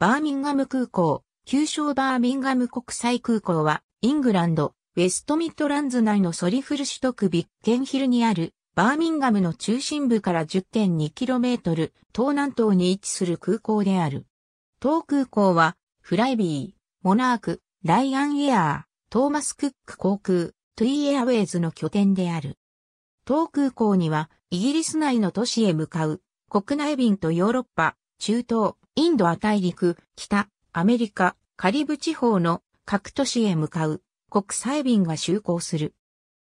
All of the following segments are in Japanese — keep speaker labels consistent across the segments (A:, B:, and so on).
A: バーミンガム空港、旧称バ
B: ーミンガム国際空港は、イングランド、ウェストミッドランズ内のソリフル首都区ビッケンヒルにある、バーミンガムの中心部から 10.2km 東南東に位置する空港である。当空港は、フライビー、モナーク、ライアンエアー、トーマスクック航空、トゥイエアウェイズの拠点である。当空港には、イギリス内の都市へ向かう、国内便とヨーロッパ、中東、インドア大陸、北、アメリカ、カリブ地方の各都市へ向かう国際便が就航する。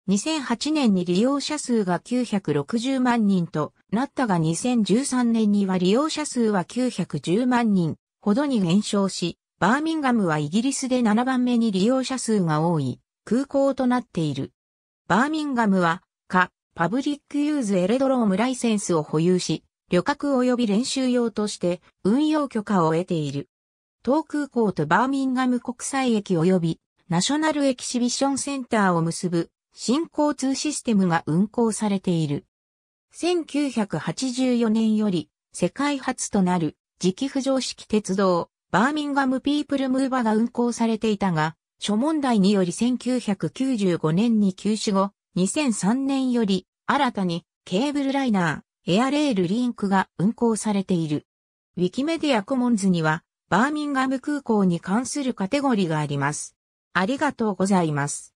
B: 2008年に利用者数が960万人となったが2013年には利用者数は910万人ほどに減少し、バーミンガムはイギリスで7番目に利用者数が多い空港となっている。バーミンガムは、か、パブリックユーズエレドロームライセンスを保有し、旅客及び練習用として運用許可を得ている。東空港とバーミンガム国際駅及びナショナルエキシビションセンターを結ぶ新交通システムが運行されている。1984年より世界初となる磁気浮上式鉄道バーミンガムピープルムーバが運行されていたが、諸問題により1995年に休止後、2003年より新たにケーブルライナー、エアレールリンクが運行されている。ウィキメディアコモンズには、バーミンガム空港に関するカテ
A: ゴリがあります。ありがとうございます。